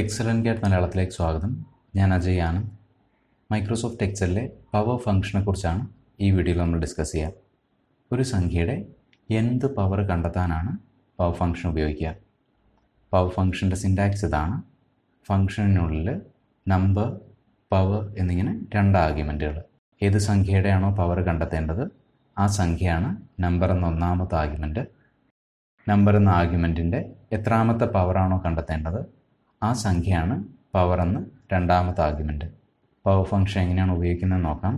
excellent gate മലയാളത്തിലേക്ക് സ്വാഗതം ഞാൻ അജയ് ആണ് മൈക്രോസോഫ്റ്റ് എക്സലിലെ പവർ ഫംഗ്ഷനെക്കുറിച്ചാണ് ഈ വീഡിയോയിൽ നമ്മൾ ഡിസ്കസ് ചെയ്യുക ഒരു സംഖ്യയുടെ എന്ത് പവർ കണ്ടെത്താനാണ് പവർ ഫംഗ്ഷൻ ഉപയോഗിക്കുക പവർ ഫംഗ്ഷൻ്റെ സിൻറ്റാക്സ് ഇതാണ് ഫംഗ്ഷനുള്ളിൽ നമ്പർ പവർ എന്നിങ്ങനെ രണ്ട് ആർഗ്യുമെൻറ്റുകൾ ഏത് സംഖ്യയുടെയാണോ പവർ കണ്ടെത്തേണ്ടത് ആ സംഖ്യയാണ് നമ്പർ എന്ന ഒന്നാമത്തെ ആർഗ്യുമെൻറ്റ് നമ്പർ എന്ന ആർഗ്യുമെൻറ്റിൻ്റെ എത്രാമത്തെ പവറാണോ കണ്ടെത്തേണ്ടത് ആ സംഖ്യയാണ് പവർ എന്ന് രണ്ടാമത്തെ ആർഗ്യുമെൻറ്റ് പവർ ഫംഗ്ഷൻ എങ്ങനെയാണ് ഉപയോഗിക്കുന്നത് നോക്കാം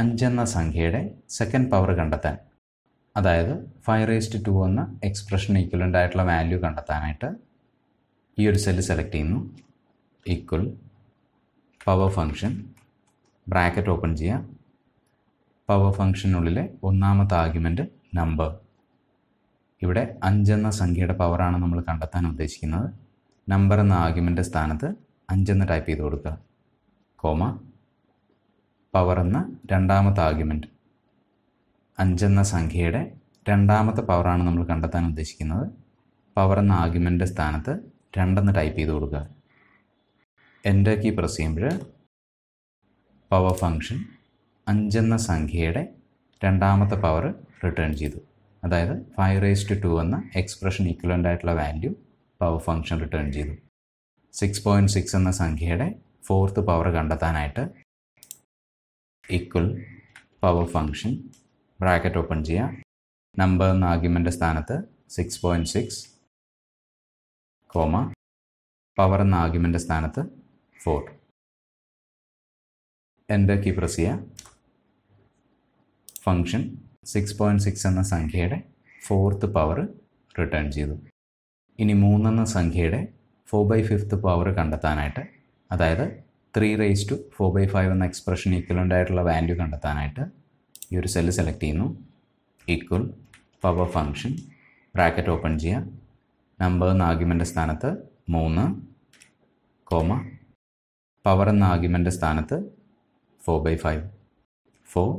അഞ്ചെന്ന സംഖ്യയുടെ സെക്കൻഡ് പവർ കണ്ടെത്താൻ അതായത് ഫൈവ് റേസ്റ്റ് ടു എന്ന എക്സ്പ്രഷൻ ഈക്വലൻ്റ് ആയിട്ടുള്ള വാല്യൂ കണ്ടെത്താനായിട്ട് ഈ ഒരു സെല്ല് സെലക്ട് ചെയ്യുന്നു equal power function bracket open ചെയ്യുക പവർ ഫംഗ്ഷനുള്ളിലെ ഒന്നാമത്തെ ആർഗ്യുമെൻ്റ് നമ്പർ ഇവിടെ അഞ്ചെന്ന സംഖ്യയുടെ പവറാണ് നമ്മൾ കണ്ടെത്താൻ ഉദ്ദേശിക്കുന്നത് നമ്പർ എന്ന ആർഗ്യുമെൻ്റ് സ്ഥാനത്ത് അഞ്ചെന്ന് ടൈപ്പ് ചെയ്ത് കൊടുക്കുക കോമ പവർ എന്ന രണ്ടാമത്തെ ആർഗ്യുമെൻറ്റ് അഞ്ചെന്ന സംഖ്യയുടെ രണ്ടാമത്തെ പവറാണ് നമ്മൾ കണ്ടെത്താൻ ഉദ്ദേശിക്കുന്നത് പവർ എന്ന ആർഗ്യുമെൻ്റ് സ്ഥാനത്ത് രണ്ടെന്ന് ടൈപ്പ് ചെയ്ത് കൊടുക്കുക എൻ്റെ കീ പ്രസ് ചെയ്യുമ്പോൾ പവർ ഫങ്ഷൻ അഞ്ചെന്ന സംഖ്യയുടെ രണ്ടാമത്തെ പവർ റിട്ടേൺ ചെയ്തു അതായത് ഫൈവ് റേസ് ടു ടു എന്ന എക്സ്പ്രഷൻ ഈക്വലൻ്റ് ആയിട്ടുള്ള വാല്യൂ പവർ ഫങ്ഷൻ റിട്ടേൺ ചെയ്തു സിക്സ് പോയിൻറ്റ് സിക്സ് എന്ന സംഖ്യയുടെ ഫോർത്ത് പവർ കണ്ടെത്താനായിട്ട് equal power function bracket open ചെയ്യുക നമ്പർ എന്ന ആർഗ്യുമെൻ്റ് സ്ഥാനത്ത് six point six comma power എന്ന ആർഗ്യുമെൻ്റ് സ്ഥാനത്ത് ഫോർ എൻ്റെ കീ പ്രസ് ചെയ്യുക ഫങ്ഷൻ സിക്സ് പോയിൻറ്റ് സിക്സ് എന്ന സംഖ്യയുടെ ഫോർത്ത് പവർ റിട്ടേൺ ചെയ്തു ഇനി മൂന്നെന്ന സംഖ്യയുടെ ഫോർ ബൈ ഫിഫ്ത്ത് പവർ കണ്ടെത്താനായിട്ട് അതായത് three raise to four by five എന്ന എക്സ്പ്രഷൻ ഈക്വലൻ്റ് വാല്യൂ കണ്ടെത്താനായിട്ട് ഈ ഒരു സെല്ല് സെലക്ട് ചെയ്യുന്നു equal power function bracket open ചെയ്യുക നമ്പർ എന്ന ആർഗ്യുമെൻ്റ് സ്ഥാനത്ത് മൂന്ന് കോമ പവർ എന്ന ആർഗ്യുമെൻ്റ് സ്ഥാനത്ത് four by five four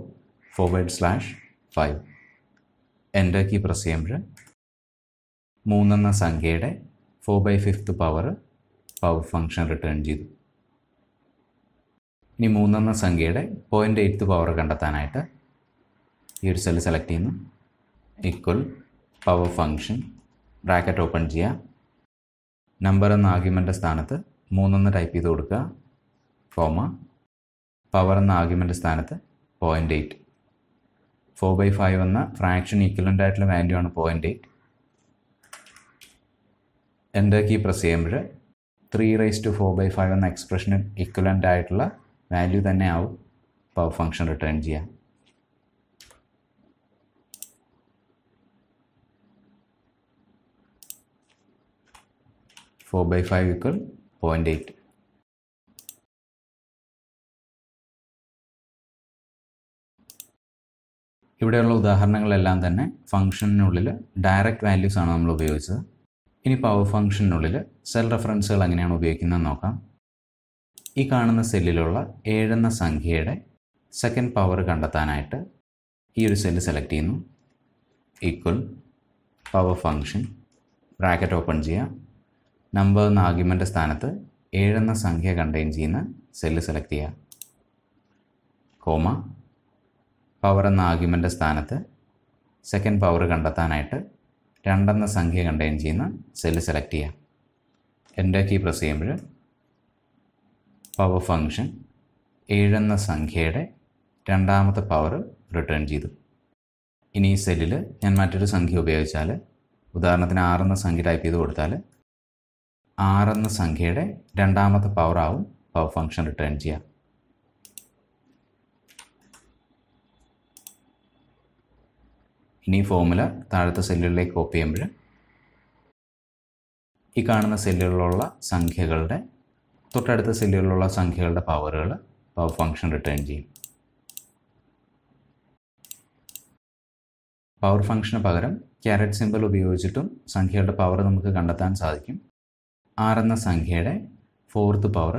forward slash five enter key press ചെയ്യുമ്പോൾ മൂന്നെന്ന സംഖ്യയുടെ four by fifth power power function return ചെയ്തു ഇനി മൂന്നെന്ന സംഖ്യയുടെ പോയിൻ്റ് എയ്ത്ത് പവർ കണ്ടെത്താനായിട്ട് ഈ ഒരു സെല് സെലക്ട് ചെയ്യുന്നു equal power function bracket open ചെയ്യുക നമ്പർ എന്ന ആർഗ്യുമെൻ്റ് സ്ഥാനത്ത് മൂന്നെന്ന് ടൈപ്പ് ചെയ്ത് കൊടുക്കുക കോമ പവർ എന്ന ആർഗ്യുമെൻ്റ് സ്ഥാനത്ത് point eight four by five എന്ന ഫ്രാക്ഷൻ ഈക്വലൻ്റ് ആയിട്ടുള്ള വാല്യൂ ആണ് point eight enter key press ചെയ്യുമ്പോൾ three raise to four by five എന്ന എക്സ്പ്രഷന് ഇക്വലൻ്റ് ആയിട്ടുള്ള വാല്യൂ തന്നെ ആവും പവർ ഫംഗ്ഷൻ റിട്ടേൺ ചെയ്യാൻ four by five equal point eight ഇവിടെയുള്ള ഉദാഹരണങ്ങളെല്ലാം തന്നെ ഫംഗ്ഷനുള്ളിൽ ഡയറക്റ്റ് വാല്യൂസ് ആണ് നമ്മൾ ഉപയോഗിച്ചത് ഇനി പവർ ഫംഗ്ഷനുള്ളിൽ സെൽ റെഫറൻസുകൾ എങ്ങനെയാണ് ഉപയോഗിക്കുന്നത് നോക്കാം ഈ കാണുന്ന സെല്ലിലുള്ള ഏഴെന്ന സംഖ്യയുടെ സെക്കൻഡ് പവർ കണ്ടെത്താനായിട്ട് ഈ ഒരു സെല്ല് സെലക്ട് ചെയ്യുന്നു equal power function bracket open ചെയ്യാം നമ്പർ എന്ന ആർഗ്യുമെൻ്റ് സ്ഥാനത്ത് ഏഴെന്ന സംഖ്യ കണ്ടെയ്ൻ ചെയ്യുന്ന സെല്ല് സെലക്ട് ചെയ്യുക കോമ പവർ എന്ന ആർഗ്യുമെൻ്റ് സ്ഥാനത്ത് സെക്കൻഡ് പവർ കണ്ടെത്താനായിട്ട് രണ്ടെന്ന സംഖ്യ കണ്ടെയ്ൻ ചെയ്യുന്ന സെല്ല് സെലക്ട് ചെയ്യാം എൻ്റെ കീ പ്രസ് ചെയ്യുമ്പോൾ പവർ ഫങ്ഷൻ ഏഴെന്ന സംഖ്യയുടെ രണ്ടാമത്തെ പവർ റിട്ടേൺ ചെയ്തു ഇനി ഈ സെല്ലിൽ ഞാൻ മറ്റൊരു സംഖ്യ ഉപയോഗിച്ചാൽ ഉദാഹരണത്തിന് ആറെന്ന സംഖ്യ ടൈപ്പ് ചെയ്ത് കൊടുത്താൽ ആറെന്ന സംഖ്യയുടെ രണ്ടാമത്തെ പവറാവും പവർ ഫങ്ഷൻ റിട്ടേൺ ചെയ്യാം ഇനി ഫോർമുല താഴത്തെ സെല്ലുകളിലേക്ക് കോപ്പി ചെയ്യുമ്പോൾ ഈ കാണുന്ന സെല്ലുകളിലുള്ള സംഖ്യകളുടെ തൊട്ടടുത്ത സെല്ലുകളിലുള്ള സംഖ്യകളുടെ പവറുകൾ പവർ ഫംഗ്ഷൻ റിട്ടേൺ ചെയ്യും പവർ ഫംഗ്ഷന് പകരം ക്യാരറ്റ് സിമ്പിൾ ഉപയോഗിച്ചിട്ടും സംഖ്യകളുടെ പവർ നമുക്ക് കണ്ടെത്താൻ സാധിക്കും ആർ എന്ന സംഖ്യയുടെ ഫോർത്ത് പവർ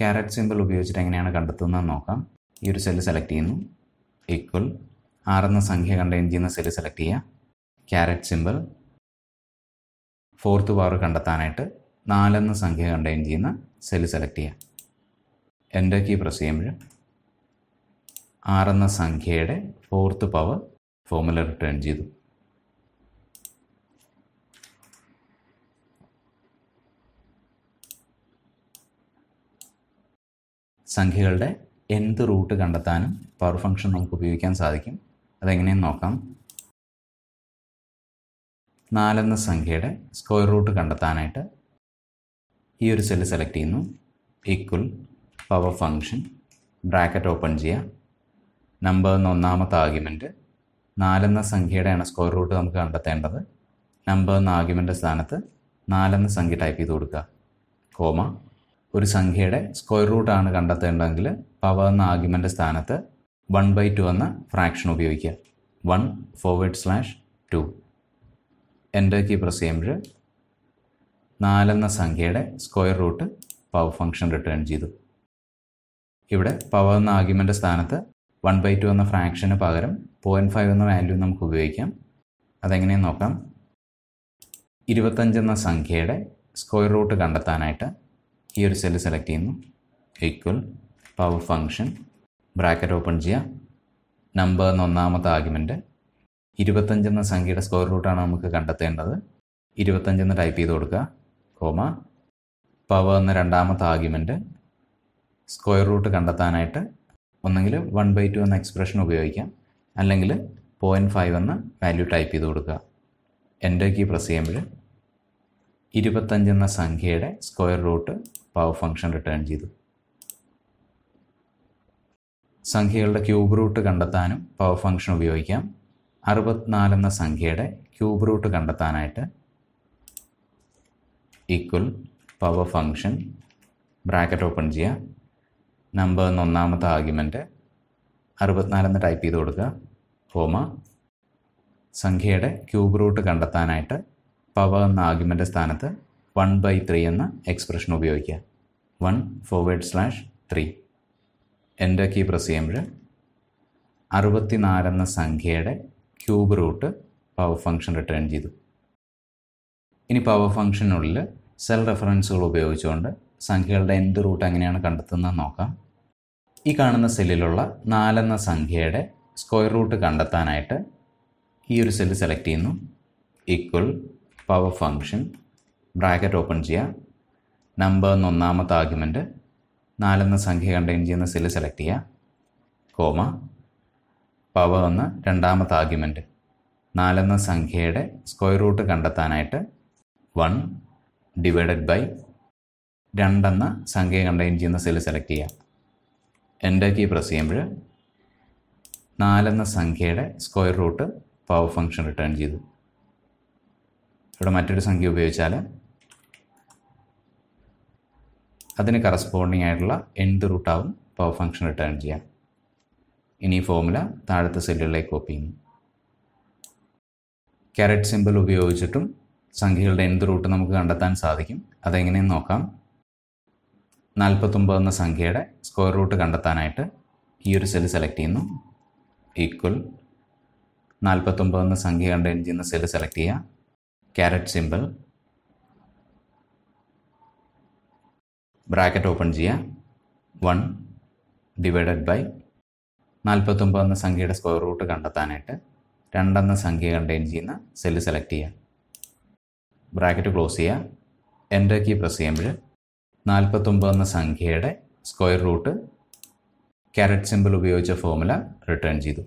ക്യാരറ്റ് സിമ്പിൾ ഉപയോഗിച്ചിട്ട് എങ്ങനെയാണ് കണ്ടെത്തുന്നത് നോക്കാം ഈ ഒരു സെല്ല് സെലക്ട് ചെയ്യുന്നു ഈക്വൽ ആറെന്ന സംഖ്യ കണ്ടെയ്ൻ ചെയ്യുന്ന സെല് സെലക്ട് ചെയ്യുക ക്യാരറ്റ് സിമ്പിൾ ഫോർത്ത് പവർ കണ്ടെത്താനായിട്ട് നാലെന്ന സംഖ്യ കണ്ടെയ്ൻ ചെയ്യുന്ന സെല് സെലക്ട് ചെയ്യുക എൻ്റെ കീ പ്രസ് ചെയ്യുമ്പോൾ ആറെന്ന സംഖ്യയുടെ ഫോർത്ത് പവർ ഫോർമുല റിട്ടേൺ ചെയ്തു സംഖ്യകളുടെ എന്ത് റൂട്ട് കണ്ടെത്താനും പവർ ഫംഗ്ഷൻ നമുക്ക് ഉപയോഗിക്കാൻ സാധിക്കും അതെങ്ങനെയെന്ന് നോക്കാം നാലെന്ന സംഖ്യയുടെ സ്ക്വയർ റൂട്ട് കണ്ടെത്താനായിട്ട് ഈ ഒരു സെല്ല് സെലക്ട് ചെയ്യുന്നു equal power function bracket open ചെയ്യുക നമ്പർ എന്ന ഒന്നാമത്തെ ആർഗ്യുമെൻറ്റ് നാലെന്ന സംഖ്യയുടെയാണ് സ്ക്വയർ റൂട്ട് നമുക്ക് കണ്ടെത്തേണ്ടത് നമ്പർ എന്ന ആർഗ്യുമെൻ്റെ സ്ഥാനത്ത് നാലെന്ന സംഖ്യ ടൈപ്പ് ചെയ്ത് കൊടുക്കുക കോമ ഒരു സംഖ്യയുടെ സ്ക്വയർ റൂട്ടാണ് കണ്ടെത്തേണ്ടതെങ്കിൽ പവർ എന്ന ആർഗ്യുമെൻ്റെ സ്ഥാനത്ത് വൺ ബൈ ടു എന്ന ഫ്രാക്ഷൻ ഉപയോഗിക്കുക one forward slash two enter key press ചെയ്യുമ്പോൾ നാലെന്ന സംഖ്യയുടെ square root power function return ചെയ്തു ഇവിടെ പവർ എന്ന ആർഗ്യുമെൻ്റ് സ്ഥാനത്ത് വൺ ബൈ ടു എന്ന ഫ്രാക്ഷന് പകരം പോയിൻറ്റ് ഫൈവ് എന്ന വാല്യൂ നമുക്ക് ഉപയോഗിക്കാം അതെങ്ങനെയെന്ന് നോക്കാം ഇരുപത്തഞ്ചെന്ന സംഖ്യയുടെ സ്ക്വയർ റൂട്ട് കണ്ടെത്താനായിട്ട് ഈ ഒരു സെല് സെലക്ട് ചെയ്യുന്നു equal power function bracket open ചെയ്യാം നമ്പർ എന്ന ഒന്നാമത്തെ ആർഗ്യുമെൻറ്റ് ഇരുപത്തഞ്ചെന്ന സംഖ്യയുടെ സ്ക്വയർ റൂട്ടാണ് നമുക്ക് കണ്ടെത്തേണ്ടത് ഇരുപത്തഞ്ചെന്ന് ടൈപ്പ് ചെയ്ത് കൊടുക്കുക കോമ പവർ എന്ന രണ്ടാമത്തെ ആർഗ്യുമെൻറ്റ് സ്ക്വയർ റൂട്ട് കണ്ടെത്താനായിട്ട് ഒന്നെങ്കിൽ വൺ ബൈ ടു എന്ന എക്സ്പ്രഷൻ ഉപയോഗിക്കാം അല്ലെങ്കിൽ പോയിൻറ്റ് ഫൈവ് എന്ന വാല്യൂ ടൈപ്പ് ചെയ്ത് കൊടുക്കുക എൻ്റെ കീ പ്രസ് ചെയ്യുമ്പോൾ ഇരുപത്തഞ്ചെന്ന സംഖ്യയുടെ square root power function return ചെയ്തു സംഖ്യകളുടെ ക്യൂബ് റൂട്ട് കണ്ടെത്താനും പവർ ഫംഗ്ഷൻ ഉപയോഗിക്കാം അറുപത്തിനാല് എന്ന സംഖ്യയുടെ ക്യൂബ് റൂട്ട് കണ്ടെത്താനായിട്ട് equal power function bracket open ചെയ്യുക നമ്പർ എന്ന ഒന്നാമത്തെ ആർഗ്യുമെൻറ്റ് അറുപത്തിനാലെന്ന് ടൈപ്പ് ചെയ്ത് കൊടുക്കുക കോമ സംഖ്യയുടെ ക്യൂബ് റൂട്ട് കണ്ടെത്താനായിട്ട് പവർ എന്ന ആർഗ്യുമെൻ്റെ സ്ഥാനത്ത് വൺ ബൈ ത്രീ എന്ന എക്സ്പ്രഷൻ ഉപയോഗിക്കുക one forward slash three enter key press ചെയ്യുമ്പോൾ അറുപത്തിനാല് എന്ന സംഖ്യയുടെ cube root power function return ചെയ്തു ഇനി പവർ ഫംഗ്ഷനുള്ളിൽ സെൽ റെഫറൻസുകൾ ഉപയോഗിച്ചുകൊണ്ട് സംഖ്യകളുടെ എന്ത് റൂട്ട് എങ്ങനെയാണ് കണ്ടെത്തുന്നത് നോക്കാം ഈ കാണുന്ന സെല്ലിലുള്ള നാലെന്ന സംഖ്യയുടെ സ്ക്വയർ റൂട്ട് കണ്ടെത്താനായിട്ട് ഈ ഒരു സെല്ല് സെലക്ട് ചെയ്യുന്നു equal power function bracket open ചെയ്യുക നമ്പർ എന്ന ഒന്നാമത്തെ ആർഗ്യുമെൻറ്റ് നാലെന്ന സംഖ്യ കണ്ടെയ്ൻ ചെയ്യുന്ന സെല് സെലക്ട് ചെയ്യുക കോമ പവർ എന്ന രണ്ടാമത്തെ ആർഗ്യുമെൻ്റ് നാലെന്ന സംഖ്യയുടെ സ്ക്വയർ റൂട്ട് കണ്ടെത്താനായിട്ട് വൺ ഡിവൈഡഡ് ബൈ രണ്ടെന്ന സംഖ്യ കണ്ടെയ്ൻ ചെയ്യുന്ന സെല് സെലക്ട് ചെയ്യുക എൻ്റെ കീ പ്രസ് ചെയ്യുമ്പോൾ നാലെന്ന സംഖ്യയുടെ square root power function return ചെയ്തു ഇവിടെ മറ്റൊരു സംഖ്യ ഉപയോഗിച്ചാൽ അതിന് കറസ്പോണ്ടിങ് ആയിട്ടുള്ള എന്ത് റൂട്ടാവും പവർ ഫംഗ്ഷൻ റിട്ടേൺ ചെയ്യാം ഇനി ഈ ഫോമുല താഴത്തെ സെല്ലുകളിലേക്ക് കോപ്പി ചെയ്യുന്നു ക്യാരറ്റ് സിമ്പിൾ ഉപയോഗിച്ചിട്ടും സംഖ്യകളുടെ എന്ത് റൂട്ട് നമുക്ക് കണ്ടെത്താൻ സാധിക്കും അതെങ്ങനെയെന്ന് നോക്കാം നാൽപ്പത്തൊമ്പത് എന്ന സംഖ്യയുടെ സ്ക്വയർ റൂട്ട് കണ്ടെത്താനായിട്ട് ഈ ഒരു സെല് സെലക്ട് ചെയ്യുന്നു ഈക്വൽ നാൽപ്പത്തൊമ്പത് എന്ന സംഖ്യ കണ്ടു ചെയ്യുന്ന സെല് സെലക്ട് ചെയ്യുക ക്യാരറ്റ് സിമ്പിൾ ബ്രാക്കറ്റ് ഓപ്പൺ ചെയ്യുക വൺ ഡിവൈഡഡ് ബൈ നാൽപ്പത്തൊമ്പത് എന്ന സംഖ്യയുടെ സ്ക്വയർ റൂട്ട് കണ്ടെത്താനായിട്ട് രണ്ടെന്ന സംഖ്യ കണ്ടെയ്ൻ ചെയ്യുന്ന സെല്ല് സെലക്ട് ചെയ്യുക ബ്രാക്കറ്റ് ക്ലോസ് ചെയ്യുക എൻ്റെ കീ പ്രസ് ചെയ്യുമ്പോൾ നാൽപ്പത്തൊമ്പത് എന്ന സംഖ്യയുടെ സ്ക്വയർ റൂട്ട് ക്യാരറ്റ് സിമ്പിൾ ഉപയോഗിച്ച ഫോമുല റിട്ടേൺ ചെയ്തു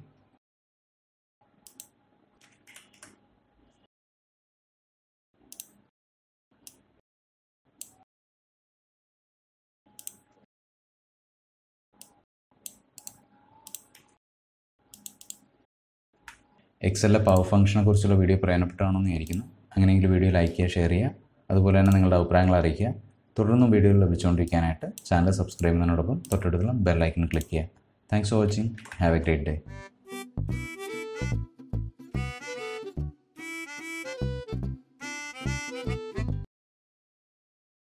എക്സലിലെ പവർ ഫംഗ്ഷനെ കുറിച്ചുള്ള വീഡിയോ പ്രയോജനപ്പെട്ടാണെന്ന് വിചാരിക്കുന്നു അങ്ങനെയെങ്കിൽ വീഡിയോ ലൈക്ക് ചെയ്യുക ഷെയർ ചെയ്യുക അതുപോലെ തന്നെ നിങ്ങളുടെ അഭിപ്രായങ്ങൾ അറിയിക്കുക തുടർന്നും വീഡിയോകൾ ലഭിച്ചുകൊണ്ടിരിക്കാനായിട്ട് ചാനൽ സബ്സ്ക്രൈബ് ചെയ്യുന്നതിനോടൊപ്പം തൊട്ടടുത്തുള്ള ബെല്ലൈക്കൺ ക്ലിക്ക് ചെയ്യുക thanks for watching have a great day